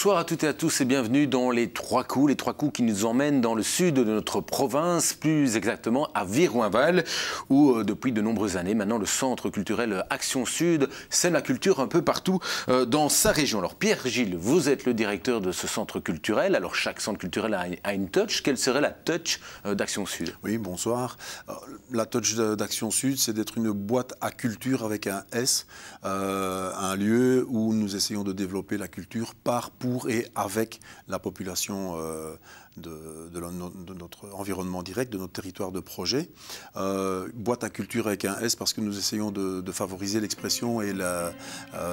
Bonsoir à toutes et à tous et bienvenue dans les trois coups, les trois coups qui nous emmènent dans le sud de notre province, plus exactement à Virouinval, où euh, depuis de nombreuses années maintenant le centre culturel Action Sud sème la culture un peu partout euh, dans sa région. Alors Pierre Gilles, vous êtes le directeur de ce centre culturel, alors chaque centre culturel a, une touch, quelle serait la touch euh, d'Action Sud Oui, bonsoir. La touch d'Action Sud, c'est d'être une boîte à culture avec un S, un lieu où nous essayons de développer la culture par, et avec la population euh, de, notre environnement direct, de notre territoire de projet. Euh, boîte à culture avec un S parce que nous essayons de, favoriser l'expression et euh,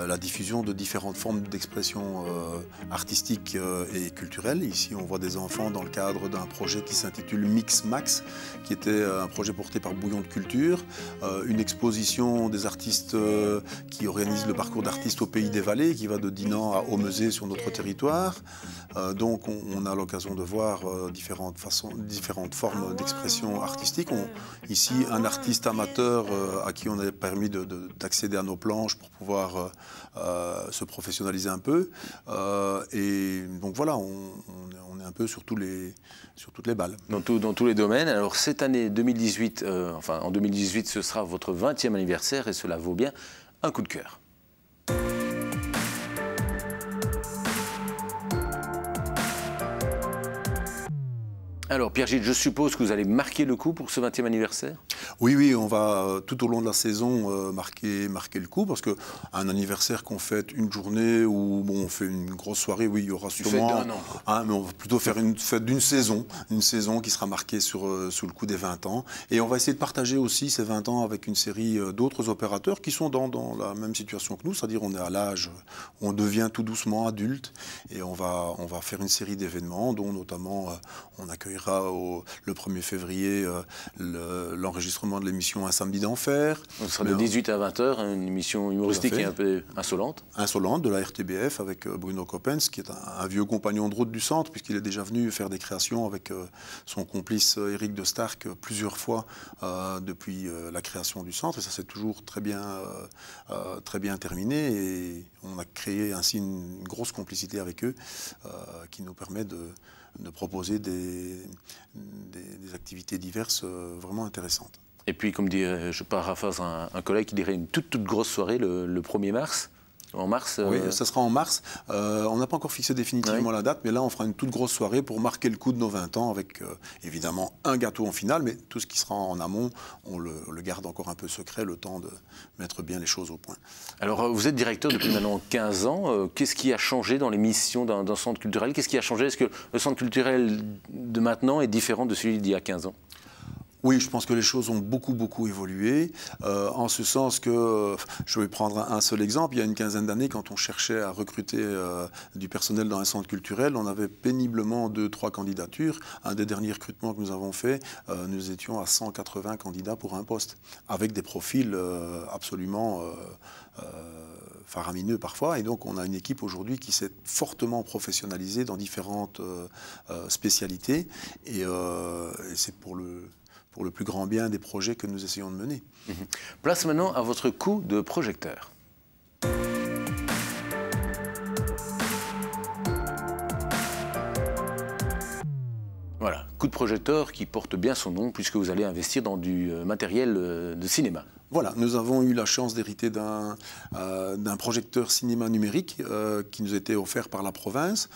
la, diffusion de différentes formes d'expression euh, artistique et culturelle. Ici, on voit des enfants dans le cadre d'un projet qui s'intitule Mix Max, qui était un projet porté par Bouillon de Culture, une exposition des artistes qui organisent le parcours d'artistes au Pays des Vallées, qui va de Dinan à aumesée sur notre territoire. donc, on a l'occasion de voir euh, différentes façons, différentes formes ah d'expression artistique. ici, un artiste amateur euh, à qui on a permis d'accéder à nos planches pour pouvoir euh, se professionnaliser un peu. et donc voilà, on, est un peu sur, tous les, sur toutes les balles. Dans, dans tous les domaines. Alors cette année 2018, enfin en 2018, ce sera votre 20e anniversaire et cela vaut bien un coup de cœur. Alors Pierre-Gilles, je suppose que vous allez marquer le coup pour ce 20e anniversaire Oui, oui, on va euh, tout au long de la saison euh, marquer, marquer le coup parce que un anniversaire qu'on fête une journée ou on fait une grosse soirée, oui, il y aura sûrement... Hein, mais on va plutôt faire une fête d'une saison, une saison qui sera marquée sur, euh, sous le coup des 20 ans. Et on va essayer de partager aussi ces 20 ans avec une série d'autres opérateurs qui sont dans, la même situation que nous, c'est-à-dire on est à l'âge, on devient tout doucement adulte et on va, on va faire une série d'événements dont notamment on accueille y au, le 1er février euh, l'enregistrement de l'émission Un samedi d'enfer. Ce sera de 18 à 20h, hein, une émission humoristique et un peu insolente. Insolente de la RTBF avec euh, Bruno Coppens, qui est un, vieux compagnon de route du centre, puisqu'il est déjà venu faire des créations avec euh, son complice Eric de Stark plusieurs fois depuis la création du centre. Et ça s'est toujours très bien, très bien terminé. Et on a créé ainsi une grosse complicité avec eux qui nous permet de de proposer des, activités diverses euh, vraiment intéressantes. Et puis, comme dit, euh, je paraphrase un, un collègue qui dirait une toute, toute grosse soirée le 1er mars. En mars euh, Oui, ça sera en mars. Euh, on n'a pas encore fixé définitivement la date, mais là, on fera une toute grosse soirée pour marquer le coup de nos 20 ans avec euh, évidemment un gâteau en finale, mais tout ce qui sera en amont, on le, on le, garde encore un peu secret, le temps de mettre bien les choses au point. Alors, vous êtes directeur depuis maintenant 15 ans. Qu'est-ce qui a changé dans les missions d'un centre culturel Qu'est-ce qui a changé Est-ce que le centre culturel de maintenant est différent de celui d'il y a 15 ans oui, je pense que les choses ont beaucoup, beaucoup évolué, euh, en ce sens que, je vais prendre un seul exemple, il y a une quinzaine d'années, quand on cherchait à recruter euh, du personnel dans un centre culturel, on avait péniblement deux, trois candidatures. Un des derniers recrutements que nous avons fait, euh, nous étions à 180 candidats pour un poste, avec des profils absolument faramineux parfois. Et donc, on a une équipe aujourd'hui qui s'est fortement professionnalisée dans différentes spécialités. et c'est pour le pour le plus grand bien des projets que nous essayons de mener. Mhm. Place maintenant à votre coup de projecteur. Voilà, coup de projecteur qui porte bien son nom puisque vous allez investir dans du euh, matériel euh, de cinéma. Voilà, nous avons eu la chance d'hériter d'un euh, projecteur cinéma numérique qui nous était offert par la province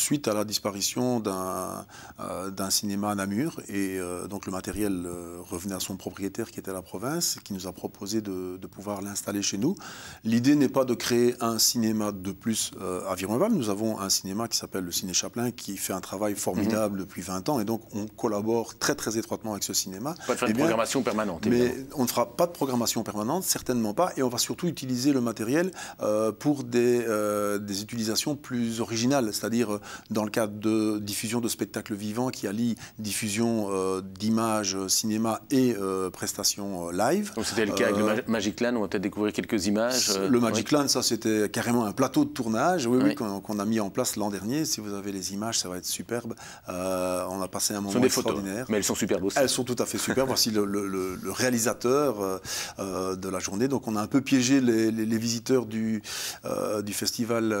suite à la disparition d'un euh, cinéma à Namur. Et euh, donc le matériel euh, revenait à son propriétaire qui était la province, qui nous a proposé de, pouvoir l'installer chez nous. L'idée n'est pas de créer un cinéma de plus à Nous avons un cinéma qui s'appelle le Ciné Chaplin, qui fait un travail formidable mhm. depuis 20 ans. Et donc on collabore très très étroitement avec ce cinéma. Pas de, faire eh programmation permanente. Mais on ne fera pas de programmation permanente, certainement pas. Et on va surtout utiliser le matériel pour des utilisations plus originales, c'est-à-dire dans le cadre de diffusion de spectacles vivants qui allie diffusion euh, d'images euh, cinéma et euh, prestations live. Donc c'était le cas avec le Magic on va peut-être découvrir quelques images. Le Magic ça c'était carrément un plateau de tournage, oui, oui, qu'on a mis en place l'an dernier. Si vous avez les images, ça va être superbe. on a passé un moment sont extraordinaire. mais elles sont superbes aussi. Elles sont tout à fait superbes. Voici le, réalisateur de la journée. Donc on a un peu piégé les, les visiteurs du, du festival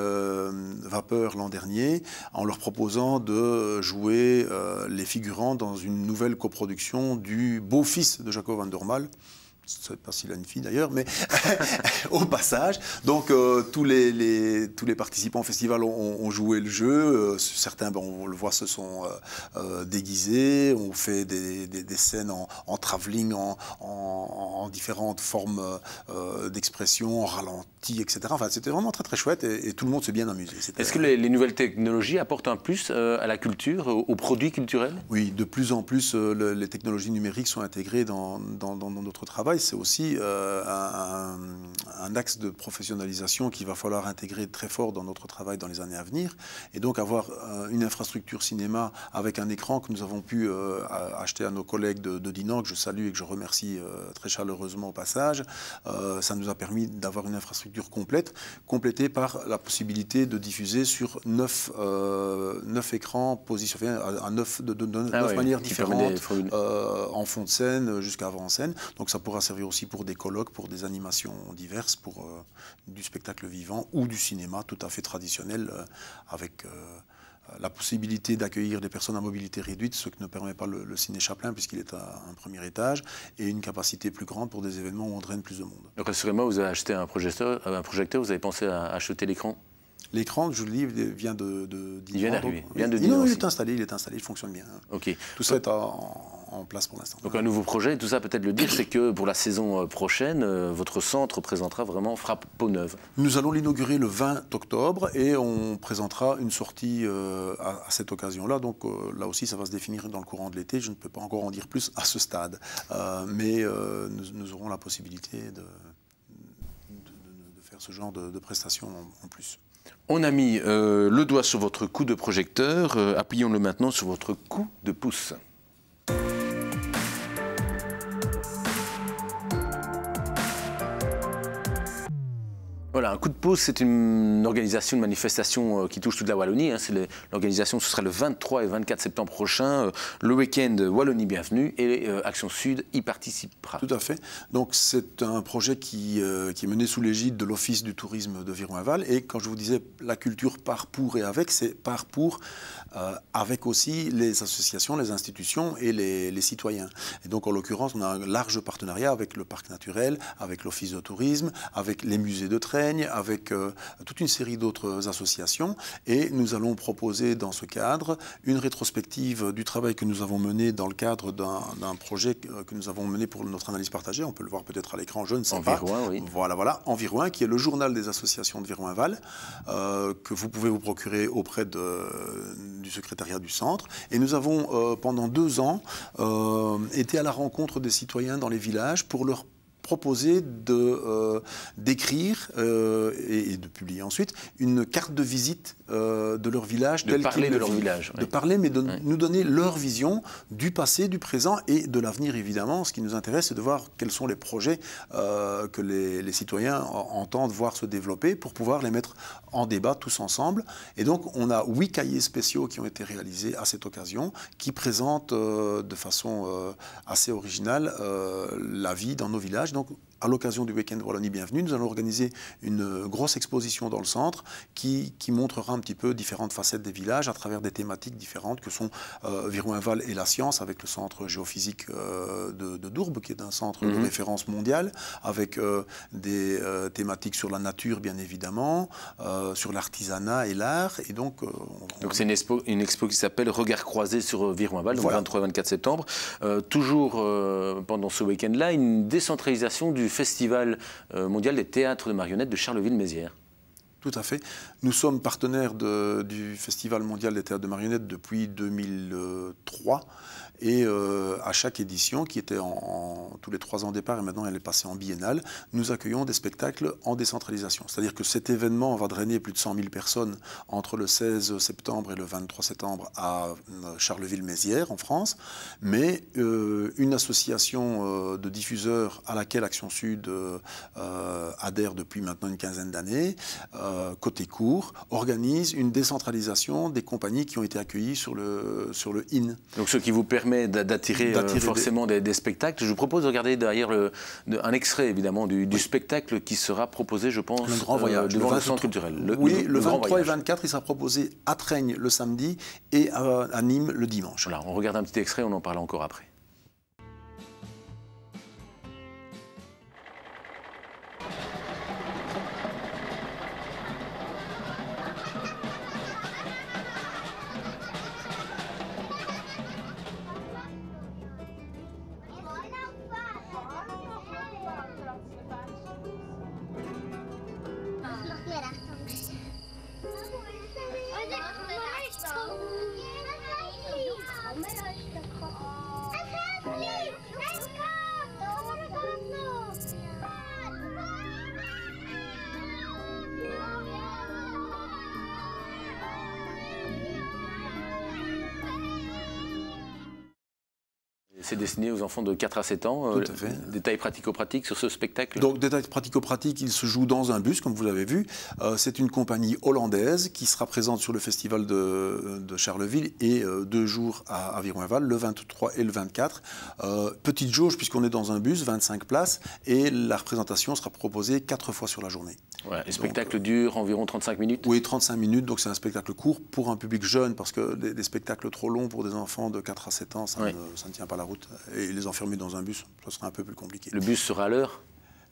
Vapeur l'an dernier en leur proposant de jouer euh, les figurants dans une nouvelle coproduction du beau-fils de Jacob Van der ne sais pas s'il a une fille d'ailleurs, mais au passage. Donc euh, tous, les, tous les participants au festival ont, joué le jeu. Euh, certains, ben, on le voit, se sont euh, déguisés, ont fait des, des, scènes en, en travelling, en, différentes formes d'expression, en ralenti, etc. Enfin, c'était vraiment très très chouette et, tout le monde s'est bien amusé. Est-ce que les, nouvelles technologies apportent un plus à la culture, aux, produits culturels Oui, de plus en plus, les technologies numériques sont intégrées dans, dans, dans notre travail c'est aussi euh, un, axe de professionnalisation qu'il va falloir intégrer très fort dans notre travail dans les années à venir. Et donc avoir euh, une infrastructure cinéma avec un écran que nous avons pu euh, acheter à nos collègues de, Dinan, que je salue et que je remercie très chaleureusement au passage, ça nous a permis d'avoir une infrastructure complète, complétée par la possibilité de diffuser sur neuf, écrans positionnés à neuf, de, ah neuf manières différentes, en fond de scène jusqu'à avant-scène. Donc ça pourra servir aussi pour des colloques, pour des animations diverses, pour euh, du spectacle vivant ou du cinéma tout à fait traditionnel, euh, avec euh, la possibilité d'accueillir des personnes à mobilité réduite, ce que ne permet pas le, ciné Chaplin puisqu'il est à un premier étage, et une capacité plus grande pour des événements où on draine plus de monde. rassurez-moi, vous avez acheté un un projecteur vous avez pensé à acheter l'écran L'écran, je vous le dis, vient de. de il vient d'arriver. il est installé, il est installé, il fonctionne bien. Ok. Tout ça est en, place pour l'instant. Donc un nouveau projet, tout ça peut-être le dire, c'est que pour la saison euh, prochaine, euh, votre centre présentera vraiment Frappe Peau Neuve. Nous allons l'inaugurer le 20 octobre et on présentera une sortie euh, à, cette occasion-là. Donc là aussi, ça va se définir dans le courant de l'été. Je ne peux pas encore en dire plus à ce stade. mais nous, aurons la possibilité de, de, de faire ce genre de, prestations en plus. On a mis euh, le doigt sur votre coup de projecteur, euh, appuyons-le maintenant sur votre coup de pouce. Voilà, un coup de pause, c'est une organisation, une manifestation euh, qui touche toute la Wallonie. Hein. L'organisation, ce sera le 23 et 24 septembre prochain, euh, le week-end euh, Wallonie Bienvenue, et Action Sud y participera. Tout à fait. Donc c'est un projet qui, est mené sous l'égide de l'Office du tourisme de Viron-Aval Et quand je vous disais la culture part pour et avec, c'est part pour avec aussi les associations, les institutions et les, citoyens. Et donc en l'occurrence, on a un large partenariat avec le parc naturel, avec l'Office de tourisme, avec les musées de train, avec euh, toute une série d'autres associations. Et nous allons proposer dans ce cadre une rétrospective du travail que nous avons mené dans le cadre d'un projet que nous avons mené pour notre analyse partagée. On peut le voir peut-être à l'écran, je ne sais pas. oui. Voilà, voilà, environ qui est le journal des associations de Virouinval, euh, que vous pouvez vous procurer auprès de, du secrétariat du centre. Et nous avons, euh, pendant deux ans, euh, été à la rencontre des citoyens dans les villages pour leur proposer de euh, d'écrire euh, et, de publier ensuite une carte de visite euh, de leur village. De parler de leur village. De parler, mais de nous donner leur vision du passé, du présent et de l'avenir, évidemment. Ce qui nous intéresse, c'est de voir quels sont les projets que les, citoyens entendent voir se développer pour pouvoir les mettre en débat tous ensemble. Et donc, on a huit cahiers spéciaux qui ont été réalisés à cette occasion, qui présentent de façon assez originale la vie dans nos villages nós não à l'occasion du week-end Wallonie-Bienvenue, nous allons organiser une grosse exposition dans le centre qui, montrera un petit peu différentes facettes des villages à travers des thématiques différentes que sont euh, et la science avec le centre géophysique euh, de, de, Dourbe qui est un centre de mhm. référence mondiale avec euh, des euh, thématiques sur la nature bien évidemment, sur l'artisanat et l'art. Et donc, donc c'est une expo, qui s'appelle Regard croisé sur Viroinval, donc 23 et 24 septembre. toujours pendant ce week-end-là, une décentralisation du Festival euh, mondial des théâtres de marionnettes de Charleville-Mézières tout à fait. Nous sommes partenaires du Festival mondial des théâtres de marionnettes depuis 2003. Et euh, à chaque édition, qui était en, tous les trois ans départ et maintenant elle est passée en biennale, nous accueillons des spectacles en décentralisation. C'est-à-dire que cet événement va drainer plus de 100 000 personnes entre le 16 septembre et le 23 septembre à euh, Charleville-Mézières, en France. Mais euh, une association de diffuseurs à laquelle Action Sud adhère depuis maintenant une quinzaine d'années, euh, côté court, organise une décentralisation des compagnies qui ont été accueillies sur le, sur le IN. Donc ce qui vous permet d'attirer euh, forcément des... spectacles. Je vous propose de regarder derrière un extrait évidemment du, spectacle qui sera proposé, je pense, le grand voyage, euh, devant le, centre culturel. Le, 23 et 24, il sera proposé à Treignes le samedi et à, Nîmes le dimanche. Voilà, on regarde un petit extrait, on en parle encore après. C'est destiné aux enfants de 4 à 7 ans. Tout euh, Détails pratico-pratiques sur ce spectacle Donc, détails pratico-pratiques, il se joue dans un bus, comme vous l'avez vu. Euh, c'est une compagnie hollandaise qui sera présente sur le festival de, Charleville et euh, deux jours à aviron le 23 et le 24. petite jauge, puisqu'on est dans un bus, 25 places, et la représentation sera proposée 4 fois sur la journée. Les spectacles durent environ 35 minutes Oui, 35 minutes, donc c'est un spectacle court pour un public jeune, parce que des, spectacles trop longs pour des enfants de 4 à 7 ans, ça ne tient pas la route et les enfermer dans un bus, ça sera un peu plus compliqué. Le bus sera à l'heure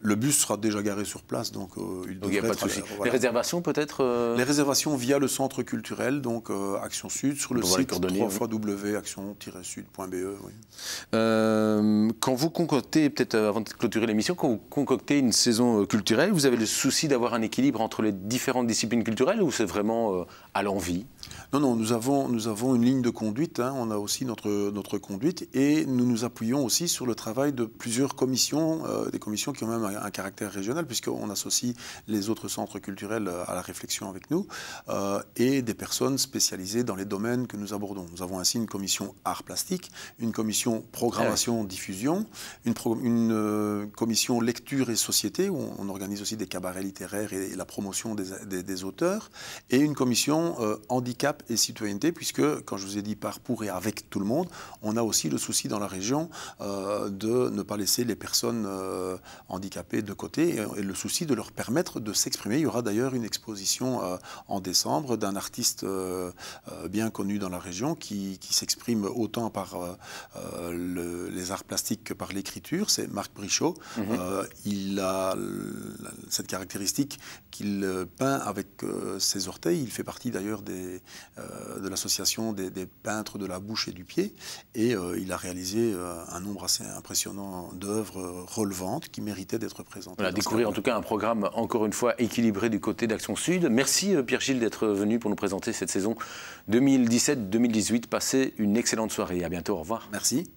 le bus sera déjà garé sur place, donc euh, il donc devrait y a pas de souci. Les réservations peut-être euh, Les réservations via le centre culturel, donc euh, Action Sud, sur le site site www.action-sud.be. quand vous concoctez, peut-être avant de clôturer l'émission, quand vous concoctez une saison culturelle, vous avez le souci d'avoir un équilibre entre les différentes disciplines culturelles ou c'est vraiment à l'envie non, non, nous avons, nous avons une ligne de conduite, hein. on a aussi notre, notre conduite, et nous nous appuyons aussi sur le travail de plusieurs commissions, des commissions qui ont même un, caractère régional, puisqu'on associe les autres centres culturels euh, à la réflexion avec nous, euh, et des personnes spécialisées dans les domaines que nous abordons. Nous avons ainsi une commission art plastique, une commission programmation-diffusion, ah une, euh, commission lecture et société, où on, organise aussi des cabarets littéraires et, la promotion des, auteurs, et une commission handicap et citoyenneté, puisque, quand je vous ai dit par, pour et avec tout le monde, on a aussi le souci dans la région de ne pas laisser les personnes handicapées de côté euh, et, le souci de leur permettre de s'exprimer. Il y aura d'ailleurs une exposition euh, en décembre d'un artiste euh, bien connu dans la région qui, s'exprime autant par les arts plastiques que par l'écriture, c'est Marc Brichot. Mhm. il a cette caractéristique qu'il peint avec ses orteils. Il fait partie d'ailleurs de l'association des, des, peintres de la bouche et du pied et il a réalisé un nombre assez impressionnant d'œuvres relevantes qui méritaient d'être d'être Voilà, découvrir en tout cas un programme encore une fois équilibré du côté d'Action Sud. Merci euh, Pierre-Gilles d'être venu pour nous présenter cette saison 2017-2018. Passez une excellente soirée. À bientôt. Au revoir. Merci.